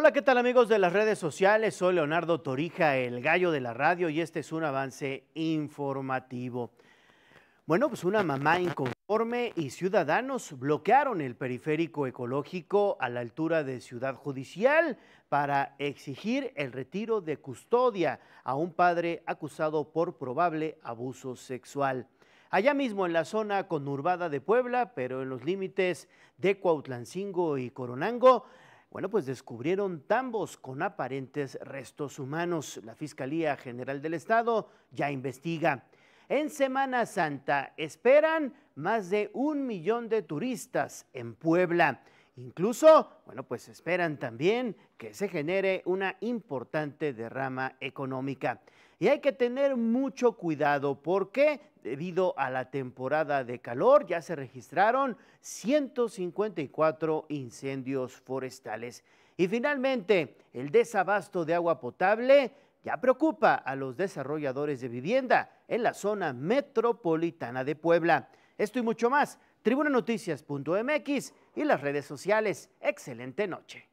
Hola, ¿qué tal amigos de las redes sociales? Soy Leonardo Torija, el gallo de la radio, y este es un avance informativo. Bueno, pues una mamá inconforme y ciudadanos bloquearon el periférico ecológico a la altura de Ciudad Judicial para exigir el retiro de custodia a un padre acusado por probable abuso sexual. Allá mismo en la zona conurbada de Puebla, pero en los límites de Cuautlancingo y Coronango, bueno, pues descubrieron tambos con aparentes restos humanos. La Fiscalía General del Estado ya investiga. En Semana Santa esperan más de un millón de turistas en Puebla. Incluso, bueno, pues esperan también que se genere una importante derrama económica. Y hay que tener mucho cuidado porque debido a la temporada de calor ya se registraron 154 incendios forestales. Y finalmente, el desabasto de agua potable ya preocupa a los desarrolladores de vivienda en la zona metropolitana de Puebla. Esto y mucho más tribunanoticias.mx y las redes sociales. Excelente noche.